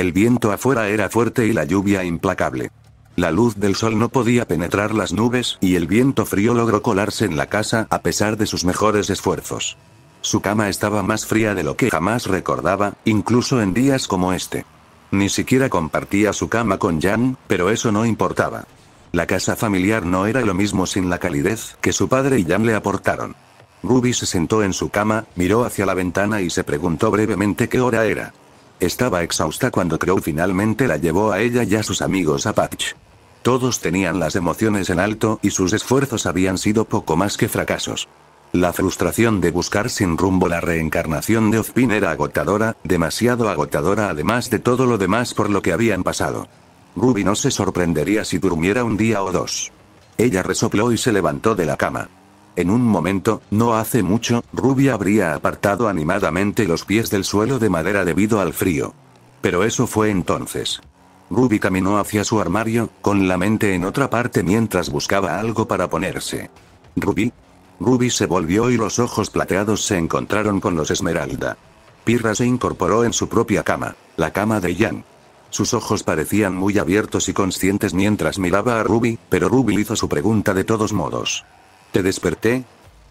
El viento afuera era fuerte y la lluvia implacable. La luz del sol no podía penetrar las nubes y el viento frío logró colarse en la casa a pesar de sus mejores esfuerzos. Su cama estaba más fría de lo que jamás recordaba, incluso en días como este. Ni siquiera compartía su cama con Jan, pero eso no importaba. La casa familiar no era lo mismo sin la calidez que su padre y Jan le aportaron. Ruby se sentó en su cama, miró hacia la ventana y se preguntó brevemente qué hora era. Estaba exhausta cuando Crow finalmente la llevó a ella y a sus amigos a Patch. Todos tenían las emociones en alto y sus esfuerzos habían sido poco más que fracasos. La frustración de buscar sin rumbo la reencarnación de Ozpin era agotadora, demasiado agotadora además de todo lo demás por lo que habían pasado. Ruby no se sorprendería si durmiera un día o dos. Ella resopló y se levantó de la cama. En un momento, no hace mucho, Ruby habría apartado animadamente los pies del suelo de madera debido al frío. Pero eso fue entonces. Ruby caminó hacia su armario, con la mente en otra parte mientras buscaba algo para ponerse. Ruby. Ruby se volvió y los ojos plateados se encontraron con los esmeralda. Pirra se incorporó en su propia cama, la cama de Jan. Sus ojos parecían muy abiertos y conscientes mientras miraba a Ruby, pero Ruby hizo su pregunta de todos modos. ¿Te desperté?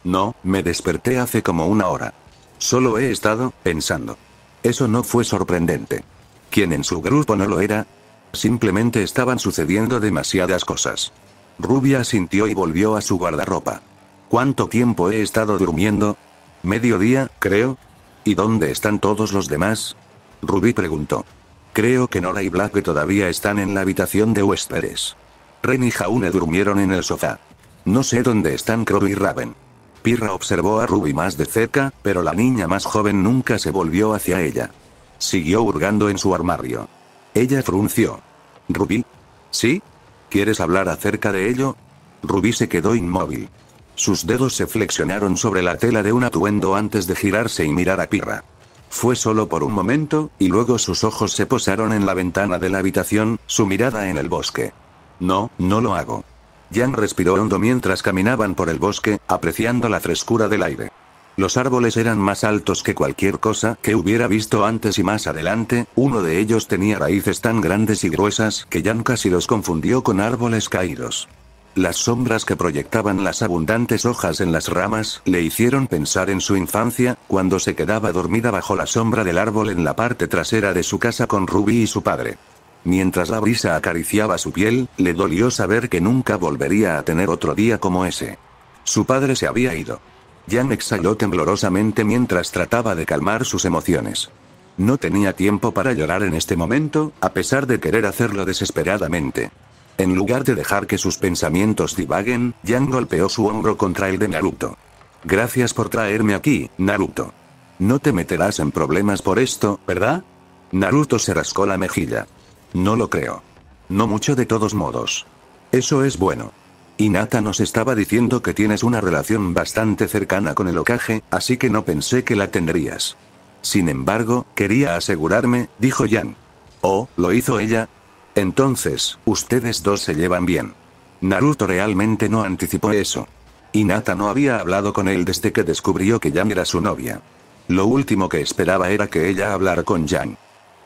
No, me desperté hace como una hora. Solo he estado, pensando. Eso no fue sorprendente. Quien en su grupo no lo era? Simplemente estaban sucediendo demasiadas cosas. Rubia sintió y volvió a su guardarropa. ¿Cuánto tiempo he estado durmiendo? Mediodía, creo. ¿Y dónde están todos los demás? Ruby preguntó. Creo que Nora y Black todavía están en la habitación de huéspedes. Ren y Jaune durmieron en el sofá. No sé dónde están Crow y Raven. Pirra observó a Ruby más de cerca, pero la niña más joven nunca se volvió hacia ella. Siguió hurgando en su armario. Ella frunció. ¿Ruby? ¿Sí? ¿Quieres hablar acerca de ello? Ruby se quedó inmóvil. Sus dedos se flexionaron sobre la tela de un atuendo antes de girarse y mirar a Pirra. Fue solo por un momento, y luego sus ojos se posaron en la ventana de la habitación, su mirada en el bosque. No, no lo hago. Yang respiró hondo mientras caminaban por el bosque, apreciando la frescura del aire. Los árboles eran más altos que cualquier cosa que hubiera visto antes y más adelante, uno de ellos tenía raíces tan grandes y gruesas que Jan casi los confundió con árboles caídos. Las sombras que proyectaban las abundantes hojas en las ramas le hicieron pensar en su infancia, cuando se quedaba dormida bajo la sombra del árbol en la parte trasera de su casa con Ruby y su padre. Mientras la brisa acariciaba su piel, le dolió saber que nunca volvería a tener otro día como ese. Su padre se había ido. Yang exhaló temblorosamente mientras trataba de calmar sus emociones. No tenía tiempo para llorar en este momento, a pesar de querer hacerlo desesperadamente. En lugar de dejar que sus pensamientos divaguen, Yang golpeó su hombro contra el de Naruto. Gracias por traerme aquí, Naruto. No te meterás en problemas por esto, ¿verdad? Naruto se rascó la mejilla. No lo creo. No mucho de todos modos. Eso es bueno. Inata nos estaba diciendo que tienes una relación bastante cercana con el Okage, así que no pensé que la tendrías. Sin embargo, quería asegurarme, dijo Yan. Oh, ¿lo hizo ella? Entonces, ustedes dos se llevan bien. Naruto realmente no anticipó eso. Inata no había hablado con él desde que descubrió que Jan era su novia. Lo último que esperaba era que ella hablara con Yang.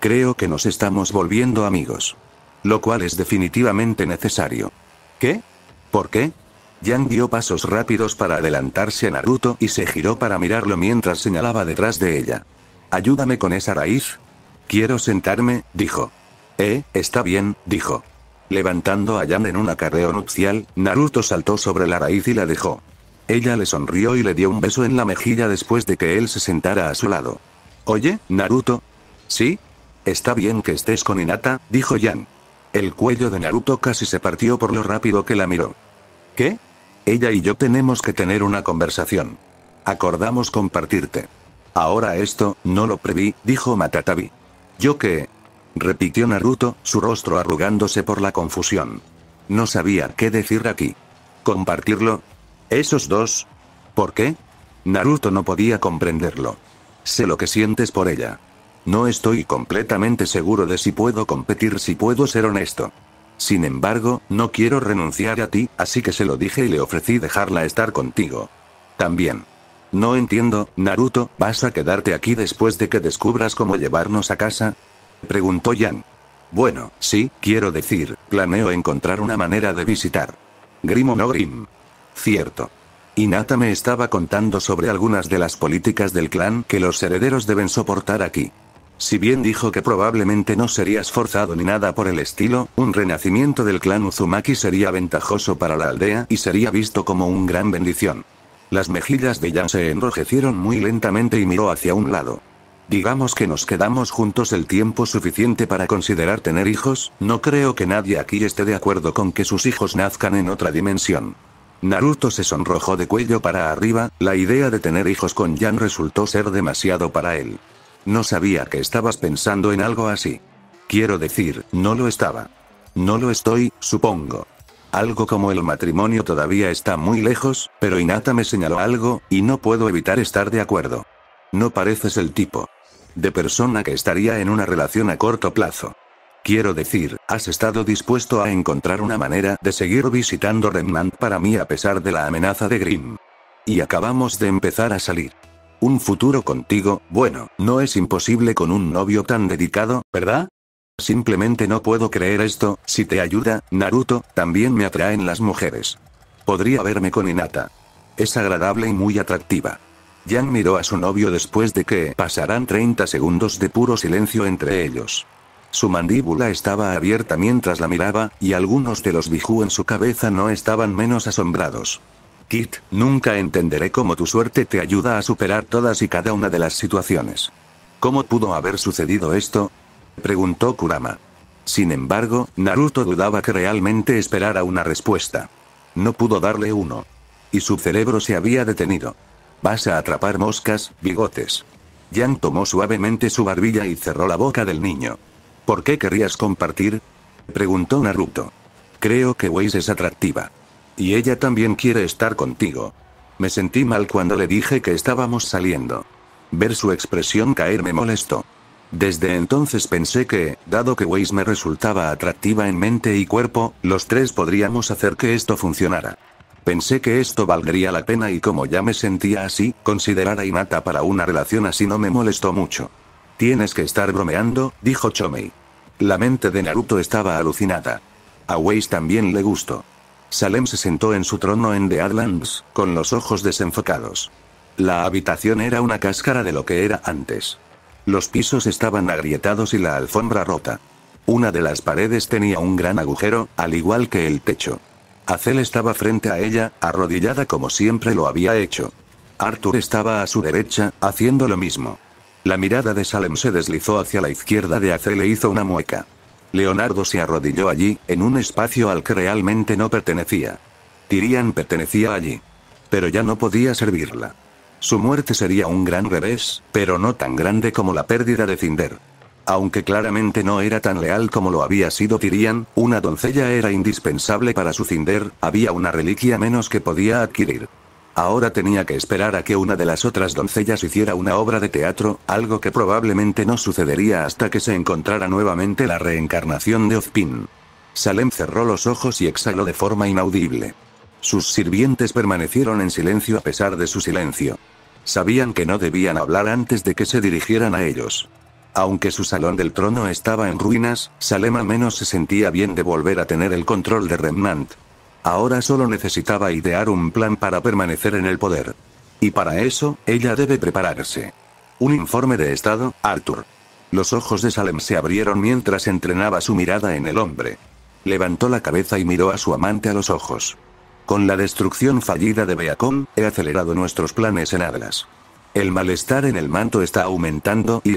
Creo que nos estamos volviendo amigos. Lo cual es definitivamente necesario. ¿Qué? ¿Por qué? Yang dio pasos rápidos para adelantarse a Naruto y se giró para mirarlo mientras señalaba detrás de ella. Ayúdame con esa raíz. Quiero sentarme, dijo. Eh, está bien, dijo. Levantando a Yan en un acarreo nupcial, Naruto saltó sobre la raíz y la dejó. Ella le sonrió y le dio un beso en la mejilla después de que él se sentara a su lado. Oye, Naruto. ¿Sí? Está bien que estés con Hinata, dijo Jan. El cuello de Naruto casi se partió por lo rápido que la miró. ¿Qué? Ella y yo tenemos que tener una conversación. Acordamos compartirte. Ahora esto, no lo preví, dijo Matatabi. ¿Yo qué? repitió Naruto, su rostro arrugándose por la confusión. No sabía qué decir aquí. ¿Compartirlo? ¿Esos dos? ¿Por qué? Naruto no podía comprenderlo. Sé lo que sientes por ella. No estoy completamente seguro de si puedo competir si puedo ser honesto. Sin embargo, no quiero renunciar a ti, así que se lo dije y le ofrecí dejarla estar contigo. También. No entiendo, Naruto, ¿vas a quedarte aquí después de que descubras cómo llevarnos a casa? Preguntó Jan. Bueno, sí, quiero decir, planeo encontrar una manera de visitar. Grimo o no Grim. Cierto. Inata me estaba contando sobre algunas de las políticas del clan que los herederos deben soportar aquí. Si bien dijo que probablemente no sería esforzado ni nada por el estilo, un renacimiento del clan Uzumaki sería ventajoso para la aldea y sería visto como una gran bendición. Las mejillas de Yan se enrojecieron muy lentamente y miró hacia un lado. Digamos que nos quedamos juntos el tiempo suficiente para considerar tener hijos, no creo que nadie aquí esté de acuerdo con que sus hijos nazcan en otra dimensión. Naruto se sonrojó de cuello para arriba, la idea de tener hijos con Yan resultó ser demasiado para él. No sabía que estabas pensando en algo así. Quiero decir, no lo estaba. No lo estoy, supongo. Algo como el matrimonio todavía está muy lejos, pero Inata me señaló algo, y no puedo evitar estar de acuerdo. No pareces el tipo de persona que estaría en una relación a corto plazo. Quiero decir, has estado dispuesto a encontrar una manera de seguir visitando Remnant para mí a pesar de la amenaza de Grimm. Y acabamos de empezar a salir. Un futuro contigo, bueno, no es imposible con un novio tan dedicado, ¿verdad? Simplemente no puedo creer esto, si te ayuda, Naruto, también me atraen las mujeres. Podría verme con Inata. Es agradable y muy atractiva. Yang miró a su novio después de que pasarán 30 segundos de puro silencio entre ellos. Su mandíbula estaba abierta mientras la miraba, y algunos de los biju en su cabeza no estaban menos asombrados. Kit, nunca entenderé cómo tu suerte te ayuda a superar todas y cada una de las situaciones. ¿Cómo pudo haber sucedido esto? preguntó Kurama. Sin embargo, Naruto dudaba que realmente esperara una respuesta. No pudo darle uno. Y su cerebro se había detenido. Vas a atrapar moscas, bigotes. Yang tomó suavemente su barbilla y cerró la boca del niño. ¿Por qué querrías compartir? preguntó Naruto. Creo que Weiss es atractiva. Y ella también quiere estar contigo. Me sentí mal cuando le dije que estábamos saliendo. Ver su expresión caer me molestó. Desde entonces pensé que, dado que Waze me resultaba atractiva en mente y cuerpo, los tres podríamos hacer que esto funcionara. Pensé que esto valdría la pena y como ya me sentía así, considerar a Inata para una relación así no me molestó mucho. Tienes que estar bromeando, dijo Chomei. La mente de Naruto estaba alucinada. A Waze también le gustó. Salem se sentó en su trono en The Adlands, con los ojos desenfocados. La habitación era una cáscara de lo que era antes. Los pisos estaban agrietados y la alfombra rota. Una de las paredes tenía un gran agujero, al igual que el techo. Acel estaba frente a ella, arrodillada como siempre lo había hecho. Arthur estaba a su derecha, haciendo lo mismo. La mirada de Salem se deslizó hacia la izquierda de Acel e hizo una mueca. Leonardo se arrodilló allí, en un espacio al que realmente no pertenecía. Tirian pertenecía allí. Pero ya no podía servirla. Su muerte sería un gran revés, pero no tan grande como la pérdida de Cinder. Aunque claramente no era tan leal como lo había sido Tirian, una doncella era indispensable para su Cinder, había una reliquia menos que podía adquirir. Ahora tenía que esperar a que una de las otras doncellas hiciera una obra de teatro, algo que probablemente no sucedería hasta que se encontrara nuevamente la reencarnación de Ozpin. Salem cerró los ojos y exhaló de forma inaudible. Sus sirvientes permanecieron en silencio a pesar de su silencio. Sabían que no debían hablar antes de que se dirigieran a ellos. Aunque su salón del trono estaba en ruinas, Salem al menos se sentía bien de volver a tener el control de Remnant. Ahora solo necesitaba idear un plan para permanecer en el poder. Y para eso, ella debe prepararse. Un informe de estado, Arthur. Los ojos de Salem se abrieron mientras entrenaba su mirada en el hombre. Levantó la cabeza y miró a su amante a los ojos. Con la destrucción fallida de Beacon, he acelerado nuestros planes en Atlas. El malestar en el manto está aumentando y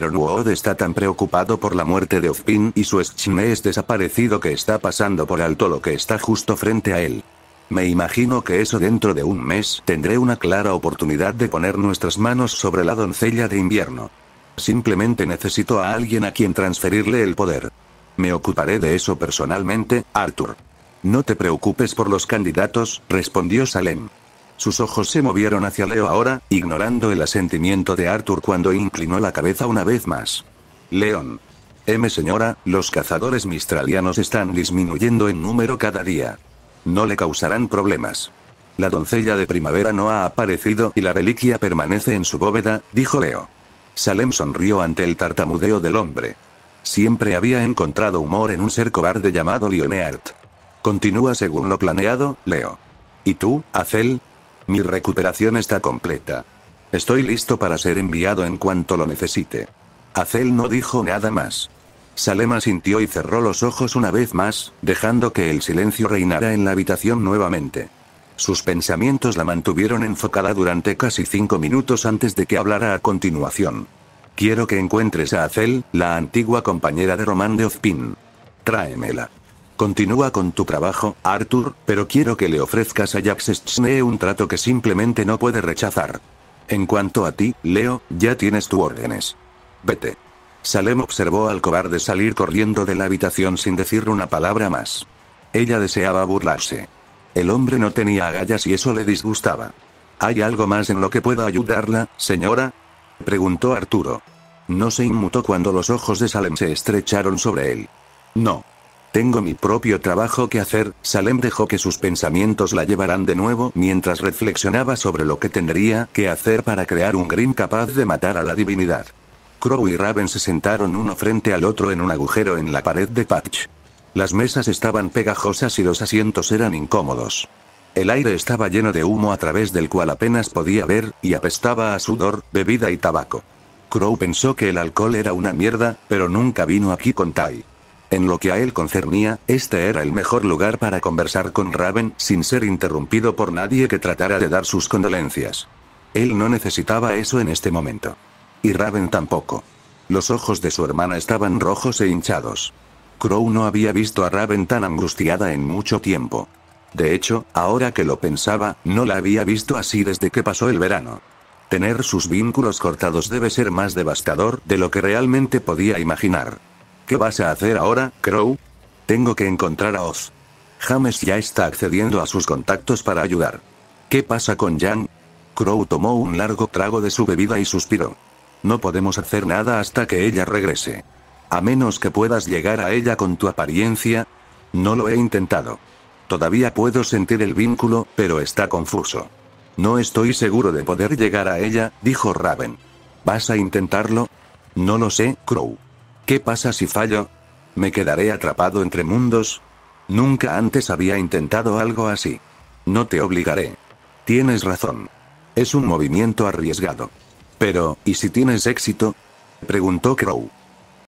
está tan preocupado por la muerte de Ofpin y su es desaparecido que está pasando por alto lo que está justo frente a él. Me imagino que eso dentro de un mes tendré una clara oportunidad de poner nuestras manos sobre la doncella de invierno. Simplemente necesito a alguien a quien transferirle el poder. Me ocuparé de eso personalmente, Arthur. No te preocupes por los candidatos, respondió Salem. Sus ojos se movieron hacia Leo ahora, ignorando el asentimiento de Arthur cuando inclinó la cabeza una vez más. León. M señora, los cazadores mistralianos están disminuyendo en número cada día. No le causarán problemas. La doncella de primavera no ha aparecido y la reliquia permanece en su bóveda, dijo Leo. Salem sonrió ante el tartamudeo del hombre. Siempre había encontrado humor en un ser cobarde llamado Lioneart. Continúa según lo planeado, Leo. ¿Y tú, Azel. Mi recuperación está completa. Estoy listo para ser enviado en cuanto lo necesite. Azel no dijo nada más. Salema sintió y cerró los ojos una vez más, dejando que el silencio reinara en la habitación nuevamente. Sus pensamientos la mantuvieron enfocada durante casi cinco minutos antes de que hablara a continuación. Quiero que encuentres a Acel, la antigua compañera de Román de Ozpin. Tráemela. Continúa con tu trabajo, Arthur, pero quiero que le ofrezcas a Jax Schnee un trato que simplemente no puede rechazar. En cuanto a ti, Leo, ya tienes tus órdenes. Vete. Salem observó al cobarde salir corriendo de la habitación sin decir una palabra más. Ella deseaba burlarse. El hombre no tenía agallas y eso le disgustaba. ¿Hay algo más en lo que pueda ayudarla, señora? preguntó Arturo. No se inmutó cuando los ojos de Salem se estrecharon sobre él. No. Tengo mi propio trabajo que hacer, Salem dejó que sus pensamientos la llevaran de nuevo mientras reflexionaba sobre lo que tendría que hacer para crear un Grimm capaz de matar a la divinidad. Crow y Raven se sentaron uno frente al otro en un agujero en la pared de Patch. Las mesas estaban pegajosas y los asientos eran incómodos. El aire estaba lleno de humo a través del cual apenas podía ver, y apestaba a sudor, bebida y tabaco. Crow pensó que el alcohol era una mierda, pero nunca vino aquí con Tai. En lo que a él concernía, este era el mejor lugar para conversar con Raven, sin ser interrumpido por nadie que tratara de dar sus condolencias. Él no necesitaba eso en este momento. Y Raven tampoco. Los ojos de su hermana estaban rojos e hinchados. Crow no había visto a Raven tan angustiada en mucho tiempo. De hecho, ahora que lo pensaba, no la había visto así desde que pasó el verano. Tener sus vínculos cortados debe ser más devastador de lo que realmente podía imaginar. ¿Qué vas a hacer ahora, Crow? Tengo que encontrar a Oz. James ya está accediendo a sus contactos para ayudar. ¿Qué pasa con Jan? Crow tomó un largo trago de su bebida y suspiró. No podemos hacer nada hasta que ella regrese. A menos que puedas llegar a ella con tu apariencia. No lo he intentado. Todavía puedo sentir el vínculo, pero está confuso. No estoy seguro de poder llegar a ella, dijo Raven. ¿Vas a intentarlo? No lo sé, Crow. ¿Qué pasa si fallo? ¿Me quedaré atrapado entre mundos? Nunca antes había intentado algo así. No te obligaré. Tienes razón. Es un movimiento arriesgado. Pero, ¿y si tienes éxito? Preguntó Crow.